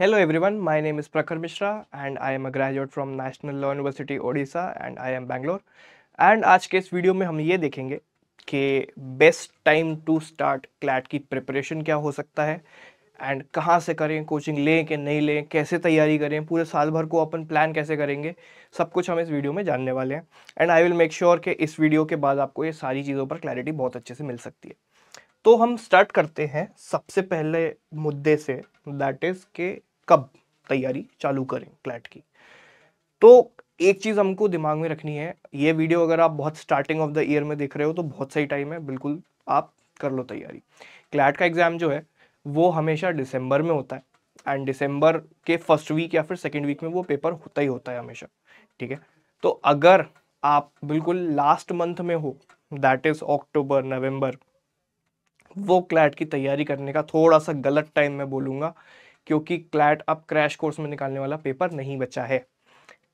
Hello everyone, my name is Prakhar Mishra and I am a graduate from National Law University Odisha and I am Bangalore. And आज के इस video में हम ये देखेंगे कि best time to start CLAT की preparation क्या हो सकता है एंड कहाँ से करें कोचिंग लें कि नहीं लें कैसे तैयारी करें पूरे साल भर को अपन प्लान कैसे करेंगे सब कुछ हम इस वीडियो में जानने वाले हैं and I will make sure कि इस वीडियो के बाद आपको ये सारी चीज़ों पर क्लैरिटी बहुत अच्छे से मिल सकती है तो हम स्टार्ट करते हैं सबसे पहले मुद्दे से दैट इज़ के कब तैयारी चालू करें क्लैट की तो एक चीज़ हमको दिमाग में रखनी है ये वीडियो अगर आप बहुत स्टार्टिंग ऑफ द ईयर में देख रहे हो तो बहुत सही टाइम है बिल्कुल आप कर लो तैयारी क्लैट का एग्ज़ाम जो है वो हमेशा दिसंबर में होता है एंड दिसंबर के फर्स्ट वीक या फिर सेकेंड वीक में वो पेपर होता ही होता है हमेशा ठीक है तो अगर आप बिल्कुल लास्ट मंथ में हो दैट इज़ अक्टूबर नवंबर वो क्लैट की तैयारी करने का थोड़ा सा गलत टाइम मैं बोलूँगा क्योंकि क्लैट अब क्रैश कोर्स में निकालने वाला पेपर नहीं बचा है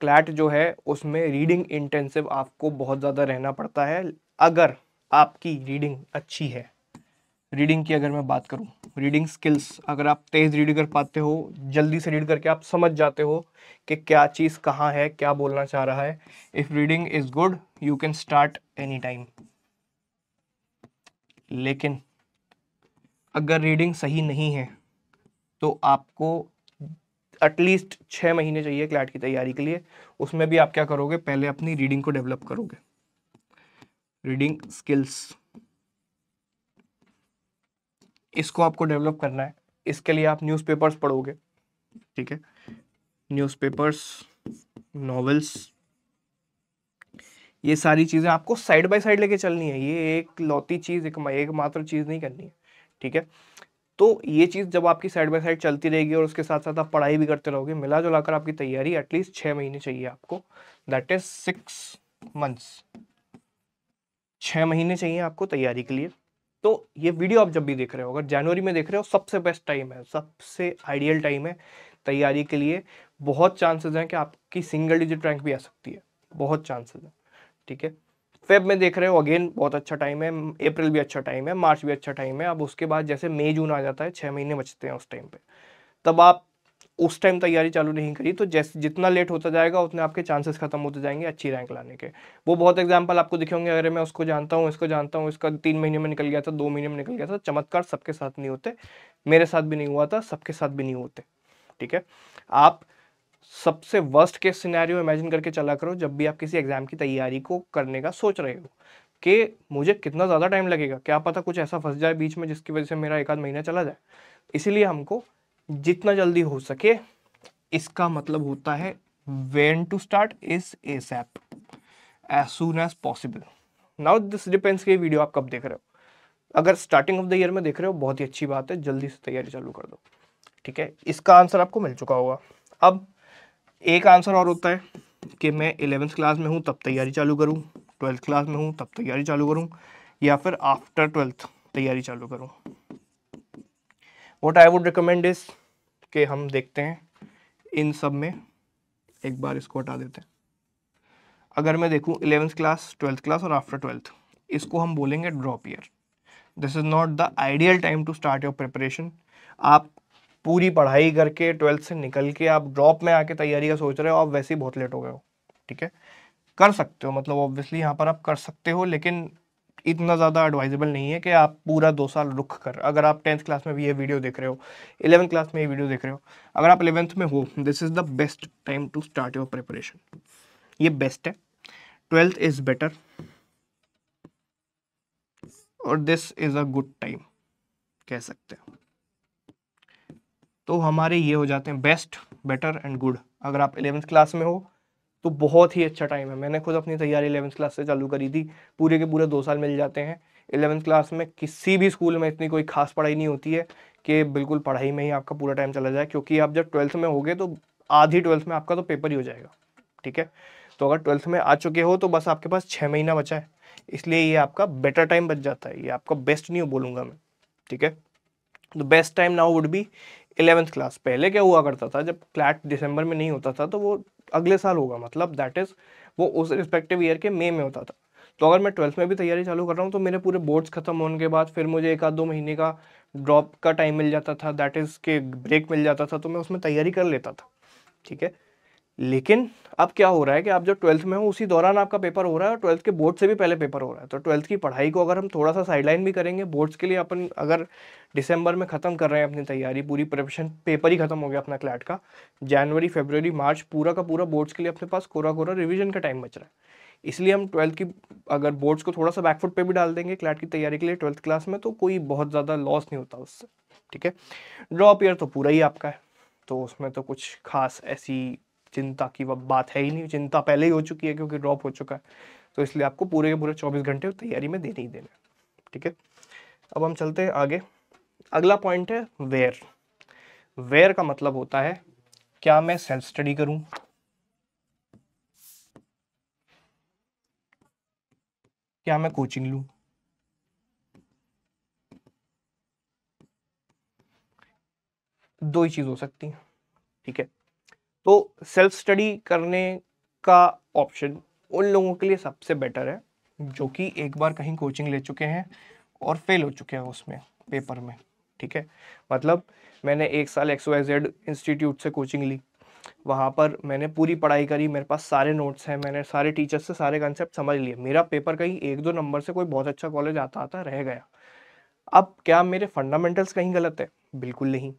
क्लैट जो है उसमें रीडिंग इंटेंसिव आपको बहुत ज़्यादा रहना पड़ता है अगर आपकी रीडिंग अच्छी है रीडिंग की अगर मैं बात करूं रीडिंग स्किल्स अगर आप तेज़ रीड कर पाते हो जल्दी से रीड करके आप समझ जाते हो कि क्या चीज़ कहाँ है क्या बोलना चाह रहा है if reading is good you can start any time लेकिन अगर रीडिंग सही नहीं है तो आपको एटलीस्ट छः महीने चाहिए क्लैट की तैयारी के लिए उसमें भी आप क्या करोगे पहले अपनी रीडिंग को डेवलप करोगे रीडिंग स्किल्स इसको आपको डेवलप करना है इसके लिए आप न्यूज़पेपर्स पढ़ोगे ठीक है न्यूज़पेपर्स नॉवेल्स ये सारी चीज़ें आपको साइड बाय साइड लेके चलनी है ये एक लौती चीज़ एक, एकमात्र चीज़ नहीं करनी है ठीक है तो ये चीज़ जब आपकी साइड बाय साइड चलती रहेगी और उसके साथ साथ आप पढ़ाई भी करते रहोगे मिला जुला कर आपकी तैयारी एटलीस्ट छः महीने चाहिए आपको दैट इज सिक्स मंथ्स छः महीने चाहिए आपको तैयारी के लिए तो ये वीडियो आप जब भी देख रहे हो अगर जनवरी में देख रहे हो सबसे बेस्ट टाइम है सबसे आइडियल टाइम है तैयारी के लिए बहुत चांसेस हैं कि आपकी सिंगल डिजिट रैंक भी आ सकती है बहुत चांसेस हैं ठीक है फेब में देख रहे हो अगेन बहुत अच्छा टाइम है अप्रैल भी अच्छा टाइम है मार्च भी अच्छा टाइम है अब उसके बाद जैसे मई जून आ जाता है छः महीने बचते हैं उस टाइम पे तब आप उस टाइम तैयारी चालू नहीं करी तो जैसे जितना लेट होता जाएगा उतने आपके चांसेस खत्म होते जाएंगे अच्छी रैंक लाने के वो बहुत एग्जाम्पल आपको दिखेंगे अगर मैं उसको जानता हूँ इसको जानता हूँ इसका तीन महीने में निकल गया था दो महीने में निकल गया था चमत्कार सबके साथ नहीं होते मेरे साथ भी नहीं हुआ था सबके साथ भी नहीं होते ठीक है आप सबसे वर्स्ट केस सिनेरियो इमेजिन करके चला करो जब भी आप किसी एग्ज़ाम की तैयारी को करने का सोच रहे हो कि मुझे कितना ज़्यादा टाइम लगेगा क्या पता कुछ ऐसा फंस जाए बीच में जिसकी वजह से मेरा एक आध महीना चला जाए इसीलिए हमको जितना जल्दी हो सके इसका मतलब होता है when to start is ASAP as soon as possible now this depends कि वीडियो आप कब देख रहे हो अगर स्टार्टिंग ऑफ द ईयर में देख रहे हो बहुत ही अच्छी बात है जल्दी से तैयारी चालू कर दो ठीक है इसका आंसर आपको मिल चुका होगा अब एक आंसर और होता है कि मैं एलेवेंथ क्लास में हूँ तब तैयारी चालू करूँ ट्वेल्थ क्लास में हूँ तब तैयारी चालू करूँ या फिर आफ्टर ट्वेल्थ तैयारी चालू करूँ वॉट आई वुड रिकमेंड इस कि हम देखते हैं इन सब में एक बार इसको हटा देते हैं अगर मैं देखूँ इलेवेंथ क्लास ट्वेल्थ क्लास और आफ्टर ट्वेल्थ इसको हम बोलेंगे drop year this is not the ideal time to start your preparation आप पूरी पढ़ाई करके ट्वेल्थ से निकल के आप ड्रॉप में आके तैयारी का सोच रहे हो आप वैसे ही बहुत लेट हो गए हो ठीक है कर सकते हो मतलब ऑब्वियसली यहाँ पर आप कर सकते हो लेकिन इतना ज़्यादा एडवाइजेबल नहीं है कि आप पूरा दो साल रुक कर अगर आप टेंथ क्लास में भी ये वीडियो देख रहे हो इलेवंथ क्लास में ये वीडियो देख रहे हो अगर आप इलेवंथ में हो this is the best time to start your preparation ये बेस्ट है ट्वेल्थ इज़ बेटर और this is a good time कह सकते हैं तो हमारे ये हो जाते हैं बेस्ट बेटर एंड गुड अगर आप एलेवेंथ क्लास में हो तो बहुत ही अच्छा टाइम है मैंने खुद अपनी तैयारी एलेवंथ क्लास से चालू करी थी पूरे के पूरे दो साल मिल जाते हैं इलेवंथ क्लास में किसी भी स्कूल में इतनी कोई खास पढ़ाई नहीं होती है कि बिल्कुल पढ़ाई में ही आपका पूरा टाइम चला जाए क्योंकि आप जब ट्वेल्थ में हो तो आधी ट्वेल्थ में आपका तो पेपर ही हो जाएगा ठीक है तो अगर ट्वेल्थ में आ चुके हो तो बस आपके पास छः महीना बचा है इसलिए ये आपका बेटर टाइम बच जाता है ये आपका बेस्ट नहीं हो बोलूँगा मैं ठीक है the best time now would be eleventh class पहले क्या हुआ करता था जब क्लैट दिसंबर में नहीं होता था तो वो अगले साल होगा मतलब दैट इज़ वो उस रिस्पेक्टिव ईयर के मई में होता था तो अगर मैं ट्वेल्थ में भी तैयारी चालू कर रहा हूँ तो मेरे पूरे बोर्ड्स खत्म होने के बाद फिर मुझे एक आध दो महीने का ड्रॉप का टाइम मिल जाता था दैट इज़ के ब्रेक मिल जाता था तो मैं उसमें तैयारी कर लेता था ठीक है लेकिन अब क्या हो रहा है कि आप जो ट्वेल्थ में हो उसी दौरान आपका पेपर हो रहा है और ट्वेल्थ के बोर्ड से भी पहले पेपर हो रहा है तो ट्वेल्थ की पढ़ाई को अगर हम थोड़ा सा साइडलाइन भी करेंगे बोर्ड्स के लिए अपन अगर दिसंबर में ख़त्म कर रहे हैं अपनी तैयारी पूरी प्रिपरेशन पेपर ही खत्म हो गया अपना क्लैट का जनवरी फेबररी मार्च पूरा का पूरा बोर्ड्स के लिए अपने पास कोरा कोरा रिविजन का टाइम बच रहा है इसलिए हम ट्वेल्थ की अगर बोर्ड्स को थोड़ा सा बैकफुट पे भी डाल देंगे क्लैट की तैयारी के लिए ट्वेल्थ क्लास में तो कोई बहुत ज़्यादा लॉस नहीं होता उससे ठीक है ड्रॉप ईयर तो पूरा ही आपका है तो उसमें तो कुछ खास ऐसी चिंता की बात है ही नहीं चिंता पहले ही हो चुकी है क्योंकि ड्रॉप हो चुका है तो इसलिए आपको पूरे के पूरे चौबीस घंटे तैयारी में देने ही देने ठीक है अब हम चलते हैं आगे अगला पॉइंट है वेयर वेयर का मतलब होता है क्या मैं सेल्फ स्टडी करूं क्या मैं कोचिंग लूं दो ही चीज हो सकती है ठीक है तो सेल्फ स्टडी करने का ऑप्शन उन लोगों के लिए सबसे बेटर है जो कि एक बार कहीं कोचिंग ले चुके हैं और फेल हो चुके हैं उसमें पेपर में ठीक है मतलब मैंने एक साल एक्स वाई जेड इंस्टीट्यूट से कोचिंग ली वहाँ पर मैंने पूरी पढ़ाई करी मेरे पास सारे नोट्स हैं मैंने सारे टीचर्स से सारे कंसेप्ट समझ लिए मेरा पेपर कहीं एक दो नंबर से कोई बहुत अच्छा कॉलेज आता आता रह गया अब क्या मेरे फंडामेंटल्स कहीं गलत है बिल्कुल नहीं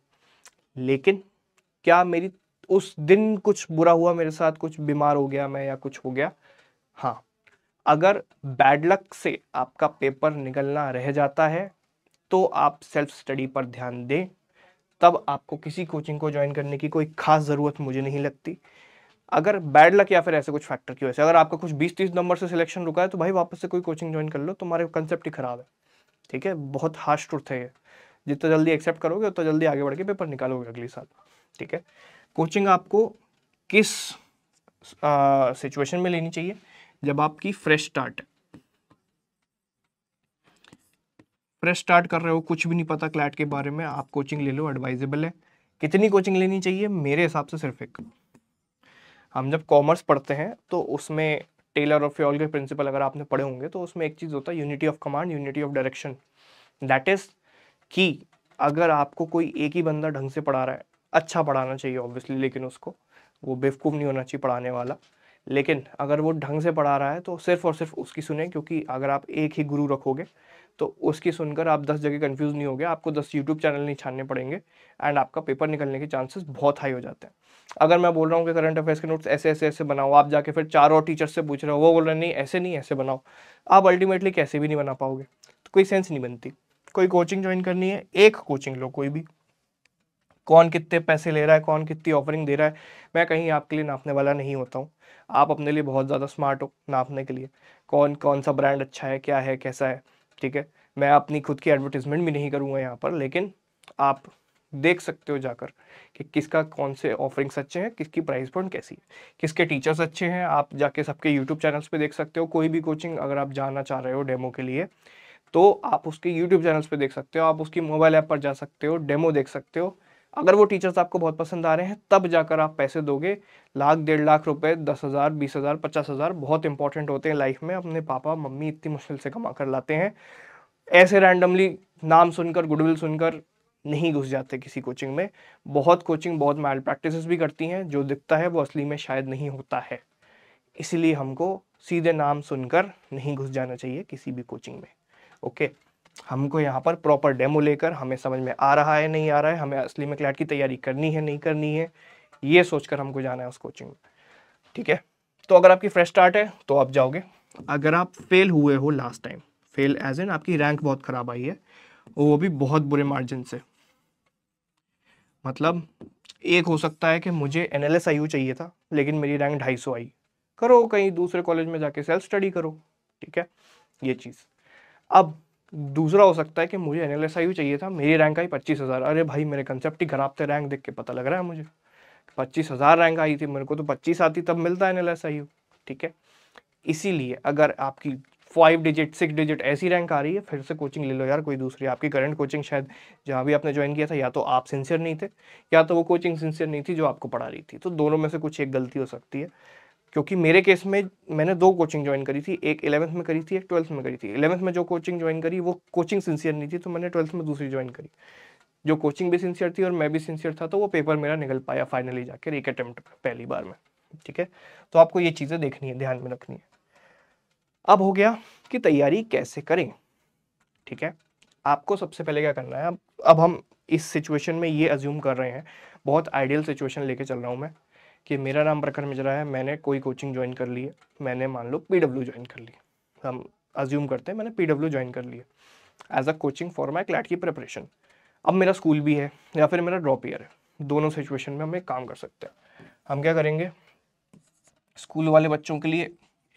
लेकिन क्या मेरी उस दिन कुछ बुरा हुआ मेरे साथ कुछ बीमार हो गया मैं या कुछ हो गया हाँ अगर बैड लक से आपका पेपर निकलना रह जाता है तो आप सेल्फ स्टडी पर ध्यान दें तब आपको किसी कोचिंग को ज्वाइन करने की कोई खास ज़रूरत मुझे नहीं लगती अगर बैड लक या फिर ऐसे कुछ फैक्टर की वजह से अगर आपका कुछ बीस तीस नंबर से सिलेक्शन रुका है तो भाई वापस से कोई कोचिंग ज्वाइन कर लो तुम्हारे कंसेप्ट ही खराब है ठीक है बहुत हार्श ट्रुथ है ये जितना जल्दी एक्सेप्ट करोगे उतना तो जल्दी आगे बढ़ के पेपर निकालोगे अगले साल ठीक है कोचिंग आपको किस सिचुएशन में लेनी चाहिए जब आपकी फ्रेश स्टार्ट है फ्रेश स्टार्ट कर रहे हो कुछ भी नहीं पता क्लैट के बारे में आप कोचिंग ले लो एडवाइजेबल है कितनी कोचिंग लेनी चाहिए मेरे हिसाब से सिर्फ एक हम जब कॉमर्स पढ़ते हैं तो उसमें टेलर ऑफ फ्योल के प्रिंसिपल अगर आपने पढ़े होंगे तो उसमें एक चीज़ होता है unity of command unity of direction that is कि अगर आपको कोई एक ही बंदा ढंग से पढ़ा रहा है अच्छा पढ़ाना चाहिए ऑब्वियसली लेकिन उसको वो बेवकूफ़ नहीं होना चाहिए पढ़ाने वाला लेकिन अगर वो ढंग से पढ़ा रहा है तो सिर्फ और सिर्फ उसकी सुने क्योंकि अगर आप एक ही गुरु रखोगे तो उसकी सुनकर आप दस जगह कन्फ्यूज़ नहीं होगे आपको दस यूट्यूब चैनल नहीं छानने पड़ेंगे एंड आपका पेपर निकलने के चांसेस बहुत हाई हो जाते हैं अगर मैं बोल रहा हूँ कि करंट अफेयर्स के नोट्स ऐसे ऐसे ऐसे बनाओ आप जाके फिर चार और टीचर से पूछ रहे हो वो बोल रहे हैं नहीं ऐसे नहीं ऐसे बनाओ आप अल्टीमेटली कैसे भी नहीं बना पाओगे तो कोई सेंस नहीं बनती कोई कोचिंग ज्वाइन करनी है एक कोचिंग लो कोई भी कौन कितने पैसे ले रहा है कौन कितनी ऑफरिंग दे रहा है मैं कहीं आपके लिए नापने वाला नहीं होता हूँ आप अपने लिए बहुत ज़्यादा स्मार्ट हो नापने के लिए कौन कौन सा ब्रांड अच्छा है क्या है कैसा है ठीक है मैं अपनी खुद की एडवर्टीज़मेंट भी नहीं करूँगा यहाँ पर लेकिन आप देख सकते हो जाकर कि किसका कौन से ऑफरिंग्स अच्छे हैं किसकी प्राइस पॉइंट कैसी है किसके टीचर्स अच्छे हैं आप जाके सबके यूट्यूब चैनल्स पे देख सकते हो कोई भी कोचिंग अगर आप जाना चाह रहे हो डेमो के लिए तो आप उसके यूट्यूब चैनल्स पे देख सकते हो आप उसकी मोबाइल ऐप पर जा सकते हो डेमो देख सकते हो अगर वो टीचर्स आपको बहुत पसंद आ रहे हैं तब जाकर आप पैसे दोगे लाख डेढ़ लाख रुपए दस हज़ार बीस हज़ार पचास हज़ार बहुत इंपॉर्टेंट होते हैं लाइफ में अपने पापा मम्मी इतनी मुश्किल से कमा कर लाते हैं ऐसे रैंडमली नाम सुनकर गुडविल सुनकर नहीं घुस जाते किसी कोचिंग में बहुत कोचिंग बहुत माइल्ड प्रैक्टिस भी करती हैं जो दिखता है वो असली में शायद नहीं होता है इसलिए हमको सीधे नाम सुनकर नहीं घुस जाना चाहिए किसी भी कोचिंग में ओके okay. हमको यहाँ पर प्रॉपर डेमो लेकर हमें समझ में आ रहा है नहीं आ रहा है हमें असली में क्लैट की तैयारी करनी है नहीं करनी है ये सोचकर हमको जाना है उस कोचिंग में ठीक है तो अगर आपकी फ्रेश स्टार्ट है तो आप जाओगे अगर आप फेल हुए हो last time fail as an आपकी रैंक बहुत ख़राब आई है वो भी बहुत बुरे मार्जिन से मतलब एक हो सकता है कि मुझे एन एल चाहिए था लेकिन मेरी रैंक ढाई सौ आई करो कहीं दूसरे कॉलेज में जाके सेल्फ स्टडी करो ठीक है ये चीज़ अब दूसरा हो सकता है कि मुझे एन एल चाहिए था मेरी रैंक आई पच्चीस हज़ार अरे भाई मेरे कंसेप्ट ही खराब थे रैंक देख के पता लग रहा है मुझे पच्चीस हज़ार रैंक आई थी मेरे को तो पच्चीस आती तब मिलता है एन एल ठीक है इसीलिए अगर आपकी फाइव डिजिट सिक्स डिजिट ऐसी रैंक आ रही है फिर से कोचिंग ले लो यार कोई दूसरी आपकी करंट कोचिंग शायद जहाँ भी आपने ज्वाइन किया था या तो आप सिंसियर नहीं थे या तो वो कोचिंग सिंसियर नहीं थी जो आपको पढ़ा रही थी तो दोनों में से कुछ एक गलती हो सकती है क्योंकि मेरे केस में मैंने दो कोचिंग ज्वाइन करी थी एक इलेवंथ में करी थी एक ट्वेल्थ में करी थी इलेवंथ में जो कोचिंग ज्वाइन करी वो कोचिंग सिंसियर नहीं थी तो मैंने ट्वेल्थ में दूसरी ज्वाइन करी जो कोचिंग भी सिंसियर थी और मैं भी सिंसियर था तो वो पेपर मेरा निकल पाया फाइनली जाकर एक अटैम्प्ट पहली बार में ठीक है तो आपको ये चीज़ें देखनी है ध्यान में रखनी है अब हो गया कि तैयारी कैसे करें ठीक है आपको सबसे पहले क्या करना है अब हम इस सिचुएशन में ये अज्यूम कर रहे हैं बहुत आइडियल सिचुएशन लेके चल रहा हूँ मैं कि मेरा नाम प्रखर मिश्रा है मैंने कोई कोचिंग ज्वाइन कर ली है मैंने मान लो पी डब्ल्यू ज्वाइन कर ली हम अज्यूम करते हैं मैंने पी डब्ल्यू ज्वाइन कर ली है as a coaching for my CLAT की प्रिपरेशन अब मेरा स्कूल भी है या फिर मेरा ड्रॉप ईयर है दोनों सिचुएशन में हम एक काम कर सकते हैं हम क्या करेंगे स्कूल वाले बच्चों के लिए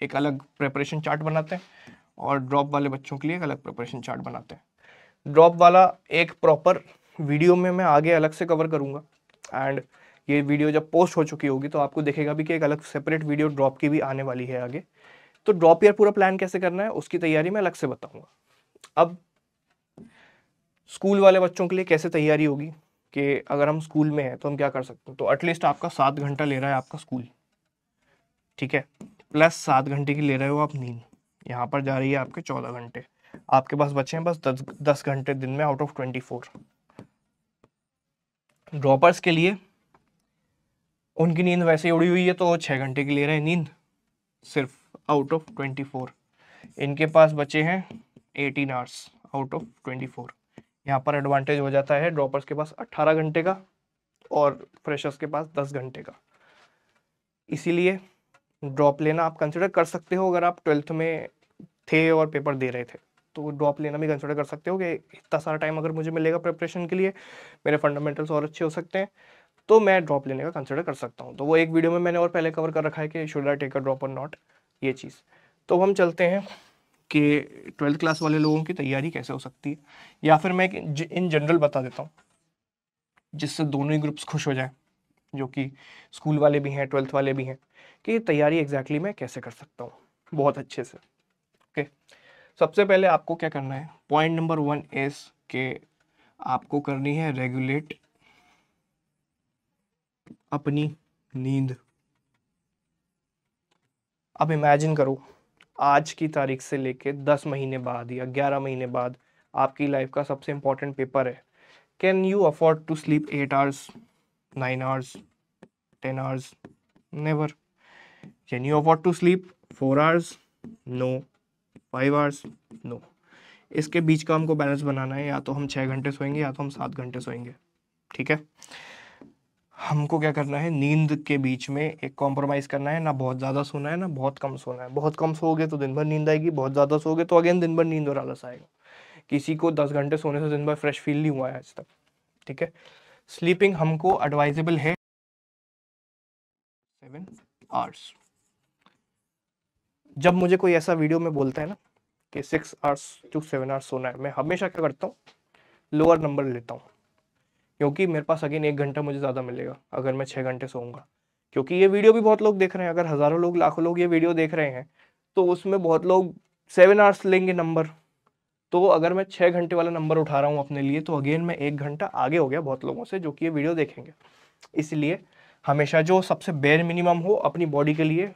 एक अलग प्रिपरेशन चार्ट बनाते हैं और ड्रॉप वाले बच्चों के लिए एक अलग प्रिपरेशन चार्ट बनाते हैं ड्रॉप वाला एक प्रॉपर वीडियो में मैं आगे अलग से कवर करूँगा एंड ये वीडियो जब पोस्ट हो चुकी होगी तो आपको देखेगा भी कि एक अलग सेपरेट वीडियो ड्रॉप की भी आने वाली है आगे तो ड्रॉप ईयर पूरा प्लान कैसे करना है उसकी तैयारी मैं अलग से बताऊंगा अब स्कूल वाले बच्चों के लिए कैसे तैयारी होगी कि अगर हम स्कूल में हैं तो हम क्या कर सकते हैं तो एटलीस्ट आपका सात घंटा ले रहा है आपका स्कूल ठीक है प्लस सात घंटे की ले रहे हो आप नींद यहाँ पर जा रही है आपके चौदह घंटे आपके पास बच्चे हैं बस दस दस घंटे दिन में out of twenty four droppers के लिए उनकी नींद वैसे ही उड़ी हुई है तो छः घंटे की ले रहे हैं नींद सिर्फ आउट ऑफ ट्वेंटी फोर इनके पास बचे हैं eighteen hours out of twenty four यहाँ पर एडवांटेज हो जाता है ड्रॉपर्स के पास अट्ठारह घंटे का और फ्रेशर्स के पास दस घंटे का इसीलिए ड्रॉप लेना आप कंसिडर कर सकते हो अगर आप ट्वेल्थ में थे और पेपर दे रहे थे तो ड्रॉप लेना भी कंसिडर कर सकते हो कि इतना सारा टाइम अगर मुझे मिलेगा प्रिपरेशन के लिए मेरे फंडामेंटल्स और अच्छे हो सकते हैं तो मैं ड्रॉप लेने का कंसिडर कर सकता हूँ तो वो एक वीडियो में मैंने और पहले कवर कर रखा है कि should I take a drop और नॉट ये चीज़ तो हम चलते हैं कि ट्वेल्थ क्लास वाले लोगों की तैयारी कैसे हो सकती है या फिर मैं इन जनरल बता देता हूँ जिससे दोनों ही ग्रुप्स खुश हो जाएं जो कि स्कूल वाले भी हैं ट्वेल्थ वाले भी हैं कि तैयारी एग्जैक्टली मैं कैसे कर सकता हूँ बहुत अच्छे से ओके okay. सबसे पहले आपको क्या करना है पॉइंट नंबर वन एस के आपको करनी है रेगुलेट अपनी नींद अब इमेजिन करो आज की तारीख से लेके दस महीने बाद या ग्यारह महीने बाद आपकी लाइफ का सबसे इंपॉर्टेंट पेपर है can you afford to sleep eight hours nine hours ten hours never can you afford to sleep four hours no five hours no इसके बीच का हमको बैलेंस बनाना है या तो हम छः घंटे सोएंगे या तो हम सात घंटे सोएंगे ठीक है हमको क्या करना है नींद के बीच में एक कॉम्प्रोमाइज़ करना है ना बहुत ज़्यादा सोना है ना बहुत कम सोना है बहुत कम सोओगे तो दिन भर नींद आएगी बहुत ज़्यादा सोओगे तो अगेन दिन भर नींद और आलस आएगा किसी को दस घंटे सोने से दिन भर फ्रेश फील नहीं हुआ है आज तक ठीक है स्लीपिंग हमको एडवाइजेबल है सेवन आवर्स जब मुझे कोई ऐसा वीडियो में बोलता है ना कि six hours to seven hours सोना है मैं हमेशा क्या करता हूँ लोअर नंबर लेता हूँ क्योंकि मेरे पास अगेन एक घंटा मुझे ज़्यादा मिलेगा अगर मैं छः घंटे सोऊंगा क्योंकि ये वीडियो भी बहुत लोग देख रहे हैं अगर हज़ारों लोग लाखों लोग ये वीडियो देख रहे हैं तो उसमें बहुत लोग सेवन आवर्स लेंगे नंबर तो अगर मैं छः घंटे वाला नंबर उठा रहा हूँ अपने लिए तो अगेन मैं एक घंटा आगे हो गया बहुत लोगों से जो कि ये वीडियो देखेंगे इसलिए हमेशा जो सबसे बेर मिनिमम हो अपनी बॉडी के लिए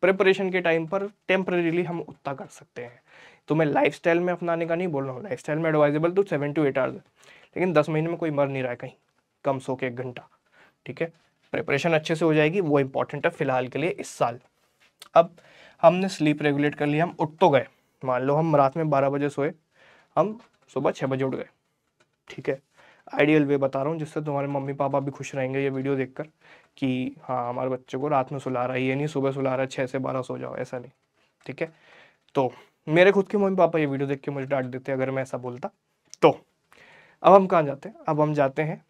प्रिपरेशन के टाइम पर टेम्परेली हम उतना कर सकते हैं तो मैं लाइफ में अपनाने का नहीं बोल रहा हूँ लाइफ में एडवाइजेबल तो सेवन टू एट आवर्स लेकिन दस महीने में कोई मर नहीं रहा है कहीं कम सो के एक घंटा ठीक है प्रिपरेशन अच्छे से हो जाएगी वो इंपॉर्टेंट है फिलहाल के लिए इस साल अब हमने स्लीप रेगुलेट कर लिया हम उठ तो गए मान लो हम रात में बारह बजे सोए हम सुबह छः बजे उठ गए ठीक है आइडियल वे बता रहा हूँ जिससे तुम्हारे मम्मी पापा भी खुश रहेंगे ये वीडियो देखकर कि हाँ हमारे बच्चे को रात में सुला रहा है ये नहीं सुबह सुला रहा है छः से बारह सो जाओ ऐसा नहीं ठीक है तो मेरे खुद के मम्मी पापा ये वीडियो देख के मुझे डांट देते अगर मैं ऐसा बोलता तो अब हम कहाँ जाते हैं अब हम जाते हैं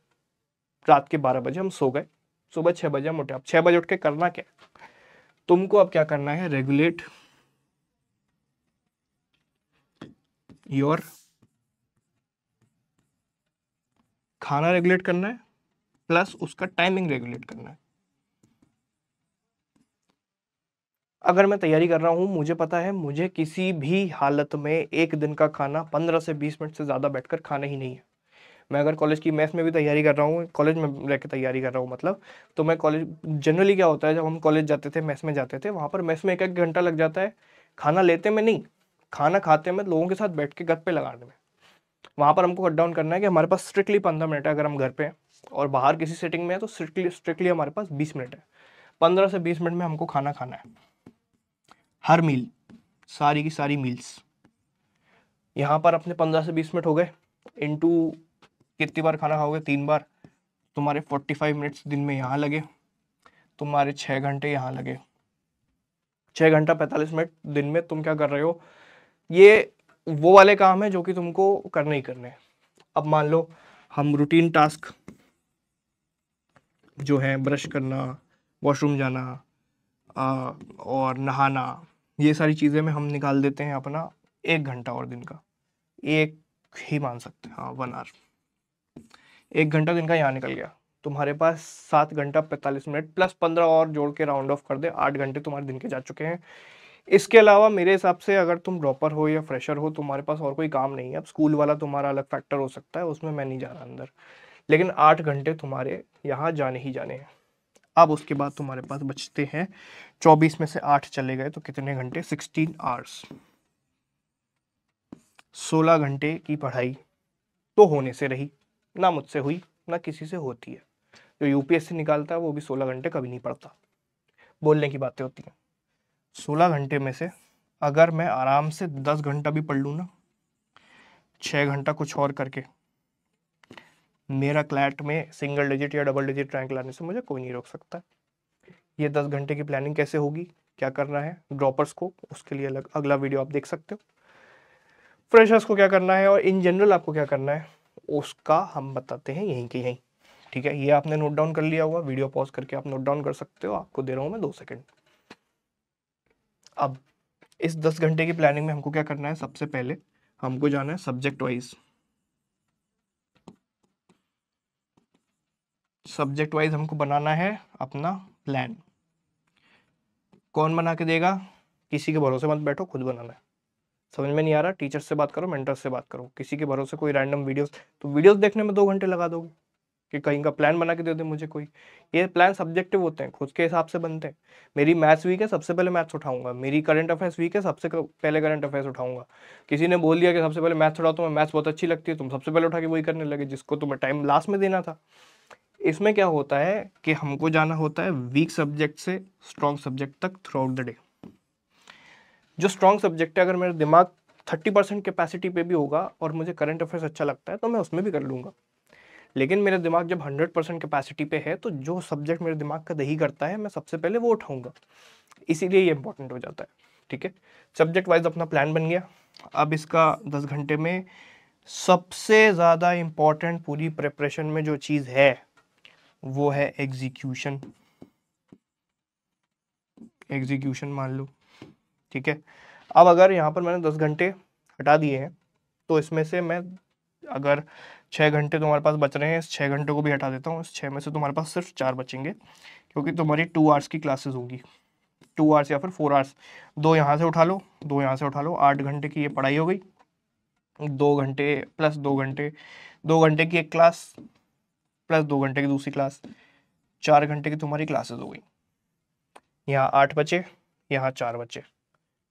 रात के बारह बजे हम सो गए सुबह छः बजे हम उठे अब छः बजे उठ के करना क्या तुमको अब क्या करना है रेगुलेट योर खाना रेगुलेट करना है प्लस उसका टाइमिंग रेगुलेट करना है अगर मैं तैयारी कर रहा हूं मुझे पता है मुझे किसी भी हालत में एक दिन का खाना पंद्रह से बीस मिनट से ज़्यादा बैठकर खाना ही नहीं है मैं अगर कॉलेज की मैथ्स में भी तैयारी कर रहा हूँ कॉलेज में रह तैयारी कर रहा हूँ मतलब तो मैं कॉलेज जनरली क्या होता है जब हम कॉलेज जाते थे मैथ्स में जाते थे वहाँ पर मैथ्स में एक एक घंटा लग जाता है खाना लेते में नहीं खाना खाते में लोगों के साथ बैठ के गप पे लगाने में वहाँ पर हमको कट डाउन करना है कि हमारे पास स्ट्रिक्टली पंद्रह मिनट है अगर हम घर पे हैं और बाहर किसी सेटिंग में है तो स्ट्रिक्टली स्ट्रिक्टली हमारे पास बीस मिनट है पंद्रह से बीस मिनट में हमको खाना खाना है हर मील सारी की सारी मील्स यहाँ पर अपने पंद्रह से बीस मिनट हो गए इनटू कितनी बार खाना खाओगे तीन बार तुम्हारे फोर्टी फाइव मिनट्स दिन में यहाँ लगे तुम्हारे छः घंटे यहाँ लगे छः घंटा पैंतालीस मिनट दिन में तुम क्या कर रहे हो ये वो वाले काम है जो कि तुमको करने ही करने अब मान लो हम रूटीन टास्क जो है ब्रश करना वॉशरूम जाना आ, और नहाना ये सारी चीज़ें में हम निकाल देते हैं अपना एक घंटा और दिन का एक ही मान सकते हैं हाँ वन आवर एक घंटा दिन तो का यहाँ निकल गया तुम्हारे पास सात घंटा पैंतालीस मिनट प्लस पंद्रह और जोड़ के राउंड ऑफ कर दे आठ घंटे तुम्हारे दिन के जा चुके हैं इसके अलावा मेरे हिसाब से अगर तुम ड्रॉपर हो या फ्रेशर हो तुम्हारे पास और कोई काम नहीं है अब स्कूल वाला तुम्हारा अलग फैक्टर हो सकता है उसमें मैं नहीं जा रहा अंदर लेकिन आठ घंटे तुम्हारे यहाँ जाने ही जाने हैं अब उसके बाद तुम्हारे पास बचते हैं चौबीस में से आठ चले गए तो कितने घंटे सिक्सटीन आवर्स सोलह घंटे की पढ़ाई तो होने से रही ना मुझसे हुई ना किसी से होती है जो यूपीएससी निकालता है वो भी सोलह घंटे कभी नहीं पढ़ता बोलने की बातें होती हैं सोलह घंटे में से अगर मैं आराम से दस घंटा भी पढ़ लूँ ना छः घंटा कुछ और करके मेरा क्लैट में सिंगल डिजिट या डबल डिजिट रैंक लाने से मुझे कोई नहीं रोक सकता ये दस घंटे की प्लानिंग कैसे होगी क्या करना है ड्रॉपर्स को उसके लिए अलग अगला वीडियो आप देख सकते हो फ्रेशर्स को क्या करना है और इन जनरल आपको क्या करना है उसका हम बताते हैं यहीं के यहीं ठीक है ये आपने नोट डाउन कर लिया हुआ वीडियो पॉज करके आप नोट डाउन कर सकते हो आपको दे रहा हूँ मैं दो सेकेंड अब इस दस घंटे की प्लानिंग में हमको क्या करना है सबसे पहले हमको जाना है सब्जेक्ट वाइज सब्जेक्ट वाइज हमको बनाना है अपना प्लान कौन बना के देगा किसी के भरोसे मत बैठो खुद बनाना है समझ में नहीं आ रहा टीचर से बात करो मेंटर से बात करो किसी के भरोसे कोई रैंडम वीडियोस तो वीडियोस देखने में दो घंटे लगा दोगे कि कहीं का प्लान बना के दे दे मुझे कोई ये प्लान सब्जेक्टिव होते हैं खुद के हिसाब से बनते हैं मेरी मैथ्स वीक है सबसे पहले मैथ्स उठाऊंगा मेरी करंट अफेयर्स वीक है सबसे पहले करंट अफेयर्स उठाऊंगा किसी ने बोल दिया कि सबसे पहले मैथ्स उठाओ तो मैं मैथ्स बहुत अच्छी लगती है तुम सबसे पहले उठा के वही करने लगे जिसको तुम्हें टाइम लास्ट में देना था इसमें क्या होता है कि हमको जाना होता है वीक सब्जेक्ट से स्ट्रॉन्ग सब्जेक्ट तक थ्रू आउट द डे जो स्ट्रॉन्ग सब्जेक्ट है अगर मेरा दिमाग थर्टी परसेंट कैपेसिटी पे भी होगा और मुझे करंट अफेयर्स अच्छा लगता है तो मैं उसमें भी कर लूँगा लेकिन मेरा दिमाग जब हंड्रेड परसेंट कैपेसिटी पे है तो जो सब्जेक्ट मेरे दिमाग का दही करता है मैं सबसे पहले वो उठाऊँगा इसीलिए ये इंपॉर्टेंट हो जाता है ठीक है सब्जेक्ट वाइज अपना प्लान बन गया अब इसका दस घंटे में सबसे ज़्यादा इम्पॉर्टेंट पूरी प्रिपरेशन में जो चीज़ है वो है एग्जीक्यूशन एग्जीक्यूशन मान लो ठीक है अब अगर यहाँ पर मैंने दस घंटे हटा दिए हैं तो इसमें से मैं अगर छः घंटे तुम्हारे पास बच रहे हैं इस छः घंटे को भी हटा देता हूँ इस छः में से तुम्हारे पास सिर्फ चार बचेंगे क्योंकि तुम्हारी टू आवर्स की क्लासेस होगी टू आवर्स या फिर फोर आवर्स दो यहाँ से उठा लो दो यहाँ से उठा लो आठ घंटे की ये पढ़ाई हो गई दो घंटे प्लस दो घंटे दो घंटे की एक क्लास प्लस दो घंटे की दूसरी क्लास चार घंटे की तुम्हारी क्लासेज हो गई यहाँ आठ बचे यहाँ चार बचे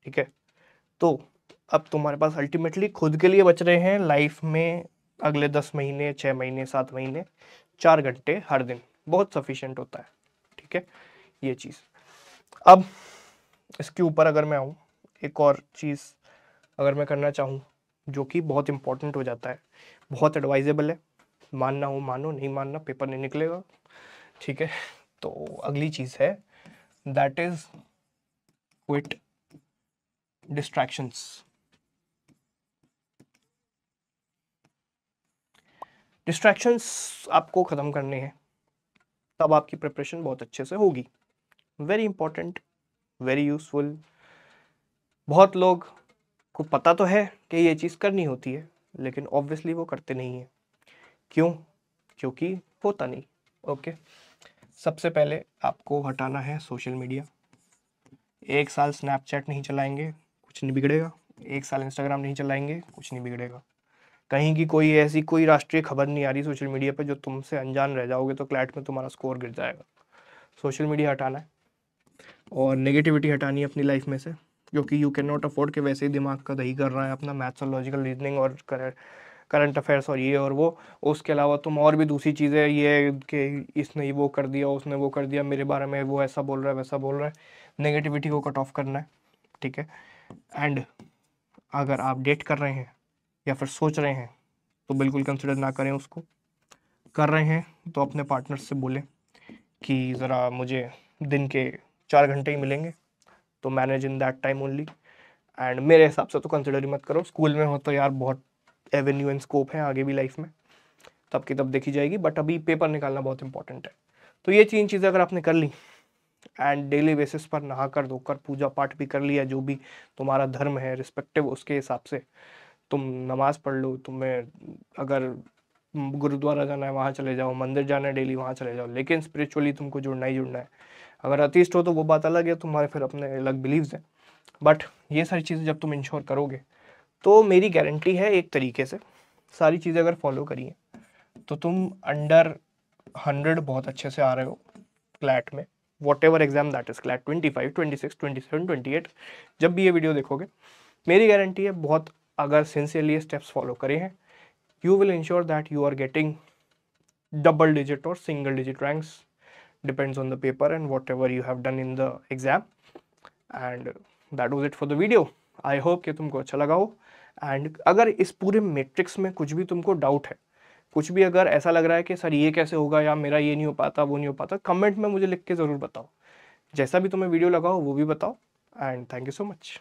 ठीक है तो अब तुम्हारे पास अल्टीमेटली खुद के लिए बच रहे हैं लाइफ में अगले दस महीने छः महीने सात महीने चार घंटे हर दिन बहुत सफिशेंट होता है ठीक है ये चीज़ अब इसके ऊपर अगर मैं आऊँ एक और चीज़ अगर मैं करना चाहूँ जो कि बहुत इम्पोर्टेंट हो जाता है बहुत एडवाइजेबल है मानना हो मानो नहीं मानना पेपर नहीं निकलेगा ठीक है तो अगली चीज़ है that is quit distractions. Distractions आपको ख़त्म करने हैं तब आपकी प्रिपरेशन बहुत अच्छे से होगी वेरी इंपॉर्टेंट वेरी यूज़फुल बहुत लोग को पता तो है कि ये चीज़ करनी होती है लेकिन ऑब्वियसली वो करते नहीं है क्यों क्योंकि होता नहीं ओके सबसे पहले आपको हटाना है सोशल मीडिया एक साल स्नैपचैट नहीं चलाएंगे कुछ नहीं बिगड़ेगा एक साल इंस्टाग्राम नहीं चलाएंगे कुछ नहीं बिगड़ेगा कहीं की कोई ऐसी कोई राष्ट्रीय खबर नहीं आ रही सोशल मीडिया पर जो तुमसे अनजान रह जाओगे तो क्लैट में तुम्हारा स्कोर गिर जाएगा सोशल मीडिया हटाना है और नेगेटिविटी हटानी है अपनी लाइफ में से क्योंकि यू कैन नॉट अफोर्ड के वैसे ही दिमाग का दही कर रहा है अपना मैथ्स और लॉजिकल रीजनिंग और करंट करंट अफेयर्स और ये और वो उसके अलावा तुम और भी दूसरी चीज़ें ये कि इसने वो कर दिया उसने वो कर दिया मेरे बारे में वो ऐसा बोल रहा है वैसा बोल रहा है नेगेटिविटी को कट ऑफ करना है ठीक है एंड अगर आप डेट कर रहे हैं या फिर सोच रहे हैं तो बिल्कुल कंसिडर ना करें उसको कर रहे हैं तो अपने पार्टनर से बोलें कि ज़रा मुझे दिन के चार घंटे ही मिलेंगे तो manage in that time only and मेरे हिसाब से तो कंसिडर ही मत करो स्कूल में हो तो यार बहुत एवेन्यू एंड स्कोप है आगे भी लाइफ में तब की तब देखी जाएगी बट अभी पेपर निकालना बहुत इंपॉर्टेंट है तो ये तीन चीज़ें अगर आपने कर ली एंड डेली बेसिस पर नहाकर धोकर पूजा पाठ भी कर लिया जो भी तुम्हारा धर्म है रिस्पेक्टिव उसके हिसाब से तुम नमाज पढ़ लो तुम्हें अगर गुरुद्वारा जाना है वहाँ चले जाओ मंदिर जाना है डेली वहाँ चले जाओ लेकिन स्पिरिचुअली तुमको जुड़ना ही जुड़ना है अगर अतीस्ट हो तो वो बात अलग है तुम्हारे फिर अपने अलग बिलीव्स हैं बट ये सारी चीज़ें जब तुम इंश्योर करोगे तो मेरी गारंटी है एक तरीके से सारी चीज़ें अगर फॉलो करिए तो तुम अंडर हंड्रेड बहुत अच्छे से आ रहे हो फ्लैट में whatever exam that is CLAT twenty five twenty six twenty seven twenty eight जब भी ये वीडियो देखोगे मेरी गारंटी है बहुत अगर सिंसियरली ये स्टेप्स फॉलो करे हैं you will ensure that you are getting double digit और single digit ranks on the paper and whatever you have done in the exam and that was it for the video I hope कि तुमको अच्छा लगा हो and अगर इस पूरे matrix में कुछ भी तुमको डाउट है कुछ भी अगर ऐसा लग रहा है कि सर ये कैसे होगा या मेरा ये नहीं हो पाता वो नहीं हो पाता कमेंट में मुझे लिख के ज़रूर बताओ जैसा भी तुम्हें वीडियो लगाओ वो भी बताओ and thank you so much